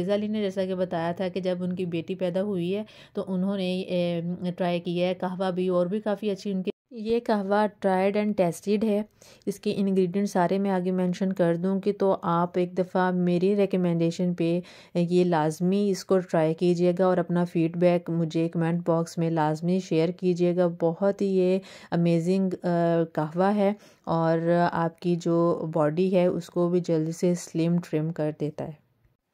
अली ने जैसा कि बताया था कि जब उनकी बेटी पैदा हुई है तो उन्होंने ट्राई किया है कहवा भी और भी काफ़ी अच्छी उनकी ये कहवा ट्राइड एंड टेस्टेड है इसके इंग्रेडिएंट सारे मैं आगे मेंशन कर दूँगी तो आप एक दफ़ा मेरी रिकमेंडेशन पे ये लाजमी इसको ट्राई कीजिएगा और अपना फीडबैक मुझे कमेंट बॉक्स में लाजमी शेयर कीजिएगा बहुत ही ये अमेजिंग कहवा है और आपकी जो बॉडी है उसको भी जल्दी से स्लिम ट्रिम कर देता है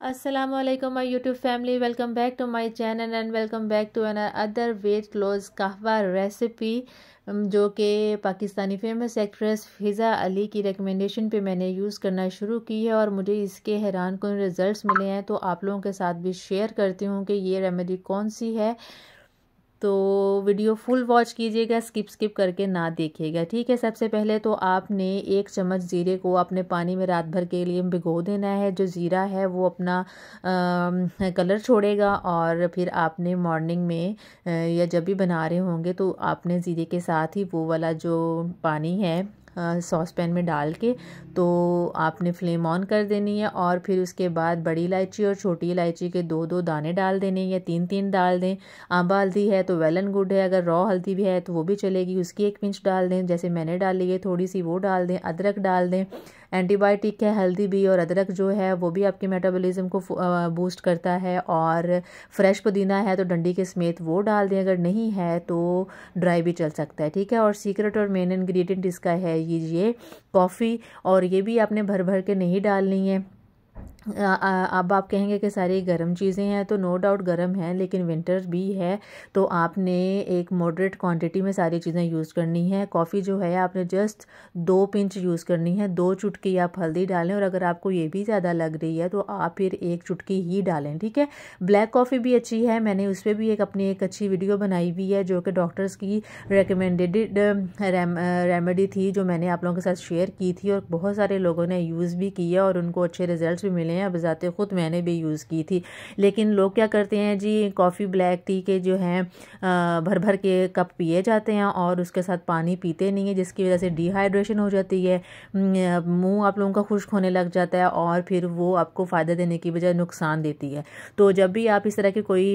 असलम my YouTube family welcome back to my channel and welcome back to another weight loss kahwa recipe जो कि पाकिस्तानी फेमस एक्ट्रेस फ़िज़ा अली की रिकमेंडेशन पे मैंने यूज़ करना शुरू की है और मुझे इसके हैरान कन रिज़ल्ट मिले हैं तो आप लोगों के साथ भी शेयर करती हूँ कि ये रेमेडी कौन सी है तो वीडियो फुल वॉच कीजिएगा स्किप स्किप करके ना देखिएगा ठीक है सबसे पहले तो आपने एक चम्मच जीरे को अपने पानी में रात भर के लिए भिगो देना है जो ज़ीरा है वो अपना आ, कलर छोड़ेगा और फिर आपने मॉर्निंग में आ, या जब भी बना रहे होंगे तो आपने ज़ीरे के साथ ही वो वाला जो पानी है सॉस पैन में डाल के तो आपने फ्लेम ऑन कर देनी है और फिर उसके बाद बड़ी इलायची और छोटी इलायची के दो दो दाने डाल देने या तीन तीन डाल दें आंबा हल्दी है तो वेल एंड गुड है अगर रॉ हल्दी भी है तो वो भी चलेगी उसकी एक पिंच डाल दें जैसे मैंने डाली है थोड़ी सी वो डाल दें अदरक डाल दें एंटीबायोटिक है हेल्दी भी और अदरक जो है वो भी आपके मेटाबॉलिज्म को बूस्ट करता है और फ्रेश पुदीना है तो डंडी के समेत वो डाल दें अगर नहीं है तो ड्राई भी चल सकता है ठीक है और सीक्रेट और मेन इन्ग्रीडियंट इसका है ये ये कॉफ़ी और ये भी आपने भर भर के नहीं डालनी है अब आप कहेंगे कि सारी गर्म चीज़ें हैं तो नो डाउट गर्म है लेकिन विंटर भी है तो आपने एक मॉडरेट क्वांटिटी में सारी चीज़ें यूज़ करनी है कॉफ़ी जो है आपने जस्ट दो पिंच यूज़ करनी है दो चुटकी आप हल्दी डालें और अगर आपको ये भी ज़्यादा लग रही है तो आप फिर एक चुटकी ही डालें ठीक है ब्लैक कॉफ़ी भी अच्छी है मैंने उस पर भी एक अपनी एक अच्छी वीडियो बनाई हुई है जो कि डॉक्टर्स की रिकमेंडेड रेमेडी uh, uh, थी जो मैंने आप लोगों के साथ शेयर की थी और बहुत सारे लोगों ने यूज़ भी किया और उनको अच्छे रिजल्ट भी मिले हैं बज़ात ख़ुद मैंने भी यूज़ की थी लेकिन लोग क्या करते हैं जी कॉफ़ी ब्लैक टी के जो हैं भर भर के कप पिए जाते हैं और उसके साथ पानी पीते नहीं है जिसकी वजह से डिहाइड्रेशन हो जाती है मुंह आप लोगों का खुश्क होने लग जाता है और फिर वो आपको फ़ायदा देने की बजाय नुकसान देती है तो जब भी आप इस तरह की कोई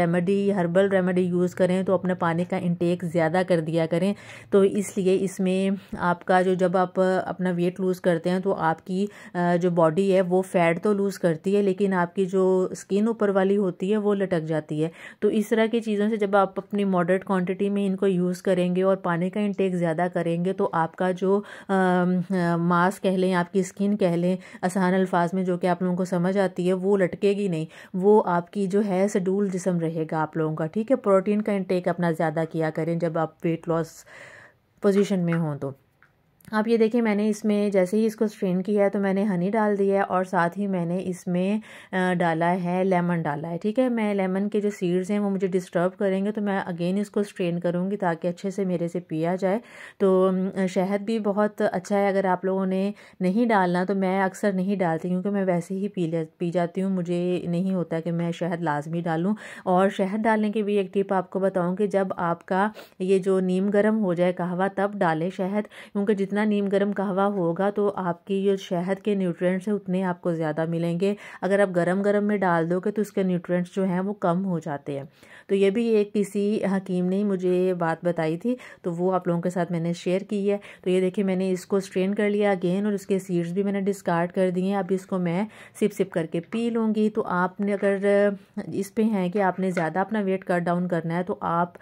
रेमेडी हर्बल रेमेडी यूज़ करें तो अपने पानी का इंटेक ज़्यादा कर दिया करें तो इसलिए इसमें आपका जो जब आप अपना वेट लूज़ करते हैं तो आपकी जो बॉडी है वो फ़ैट तो लूज़ करती है लेकिन आपकी जो स्किन ऊपर वाली होती है वो लटक जाती है तो इस तरह की चीज़ों से जब आप अपनी मॉडरेट क्वांटिटी में इनको यूज़ करेंगे और पानी का इंटेक ज़्यादा करेंगे तो आपका जो मास्क मास कह लें आपकी स्किन कह लें आसान अल्फाज में जो कि आप लोगों को समझ आती है वो लटकेगी नहीं वो आपकी जो है शेड्यूल जिसम रहेगा आप लोगों का ठीक है प्रोटीन का इंटेक अपना ज़्यादा किया करें जब आप वेट लॉस पोजिशन में हों तो आप ये देखिए मैंने इसमें जैसे ही इसको स्ट्रेन किया है तो मैंने हनी डाल दिया है और साथ ही मैंने इसमें डाला है लेमन डाला है ठीक है मैं लेमन के जो सीड्स हैं वो मुझे डिस्टर्ब करेंगे तो मैं अगेन इसको स्ट्रेन करूँगी ताकि अच्छे से मेरे से पिया जाए तो शहद भी बहुत अच्छा है अगर आप लोगों ने नहीं डालना तो मैं अक्सर नहीं डालती क्योंकि मैं वैसे ही पी पी जाती हूँ मुझे नहीं होता कि मैं शहद लाजमी डालूँ और शहद डालने की भी एक टिप आपको बताऊँ कि जब आपका ये जो नीम गर्म हो जाए कहवा तब डालें शहद क्योंकि जितना जितना नीम गर्म कहवा होगा तो आपकी जो शहद के न्यूट्रिएंट्स हैं उतने आपको ज़्यादा मिलेंगे अगर आप गर्म गर्म में डाल दोगे तो उसके न्यूट्रिएंट्स जो हैं वो कम हो जाते हैं तो ये भी एक किसी हकीम ने मुझे बात बताई थी तो वो आप लोगों के साथ मैंने शेयर की है तो ये देखिए मैंने इसको स्ट्रेन कर लिया अगेन और उसके सीड्स भी मैंने डिस्कार्ड कर दिए अब इसको मैं सिप सिप करके पी लूँगी तो आपने अगर इस पर हैं कि आपने ज़्यादा अपना वेट कट डाउन करना है तो आप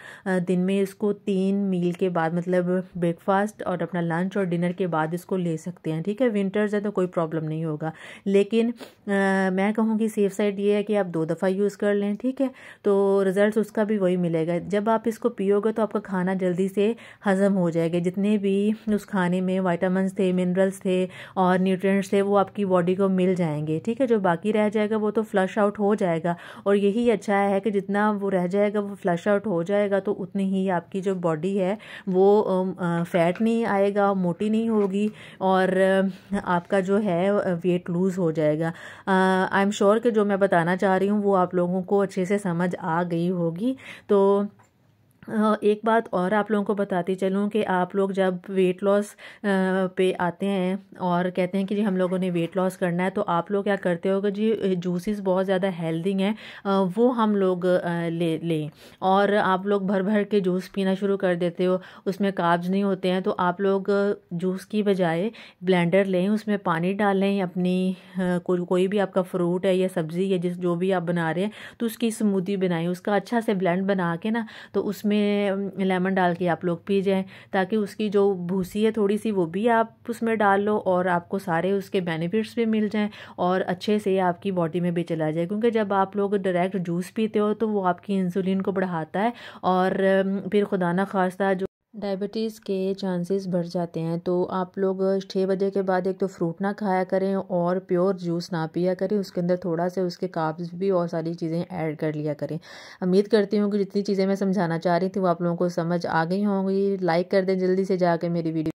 दिन में इसको तीन मील के बाद मतलब ब्रेकफास्ट और अपना लंच और और डिनर के बाद इसको ले सकते हैं ठीक है विंटर्स है तो कोई प्रॉब्लम नहीं होगा लेकिन आ, मैं कहूँगी सेफ साइड ये है कि आप दो दफ़ा यूज़ कर लें ठीक है तो रिज़ल्ट उसका भी वही मिलेगा जब आप इसको पियोगे तो आपका खाना जल्दी से हज़म हो जाएगा जितने भी उस खाने में वाइटामस थे मिनरल्स थे और न्यूट्रिएंट्स थे वो आपकी बॉडी को मिल जाएंगे ठीक है जो बाकी रह जाएगा वो तो फ्लश आउट हो जाएगा और यही अच्छा है कि जितना वो रह जाएगा वो फ्लश आउट हो जाएगा तो उतनी ही आपकी जो बॉडी है वो फैट नहीं आएगा मोटी नहीं होगी और आपका जो है वेट लूज़ हो जाएगा आई एम श्योर कि जो मैं बताना चाह रही हूँ वो आप लोगों को अच्छे से समझ आ गई होगी तो हाँ, एक बात और आप लोगों को बताती चलूँ कि आप लोग जब वेट लॉस पे आते हैं और कहते हैं कि जी हम लोगों ने वेट लॉस करना है तो आप लोग क्या करते हो कि जी जूसेस बहुत ज़्यादा हेल्दी हैं वो हम लोग ले लें और आप लोग भर भर के जूस पीना शुरू कर देते हो उसमें काब्ज नहीं होते हैं तो आप लोग जूस की बजाय ब्लेंडर लें उसमें पानी डालें अपनी को, कोई भी आपका फ्रूट है या सब्ज़ी या जिस जो भी आप बना रहे हैं तो उसकी स्मूदी बनाएं उसका अच्छा से ब्लेंड बना के ना तो उसमें उसमें लेमन डाल के आप लोग पी जाएँ ताकि उसकी जो भूसी है थोड़ी सी वो भी आप उसमें डाल लो और आपको सारे उसके बेनिफिट्स भी मिल जाएँ और अच्छे से आपकी बॉडी में भी चला जाए क्योंकि जब आप लोग डायरेक्ट जूस पीते हो तो वो आपकी इंसुलिन को बढ़ाता है और फिर खुदा ना खास्ता जो डायबिटीज़ के चांसेस बढ़ जाते हैं तो आप लोग छः बजे के बाद एक तो फ्रूट ना खाया करें और प्योर जूस ना पिया करें उसके अंदर थोड़ा सा उसके काब्स भी और सारी चीज़ें ऐड कर लिया करें उम्मीद करती हूँ कि जितनी चीज़ें मैं समझाना चाह रही थी वो आप लोगों को समझ आ गई होंगी लाइक कर दें जल्दी से जाके मेरी वीडियो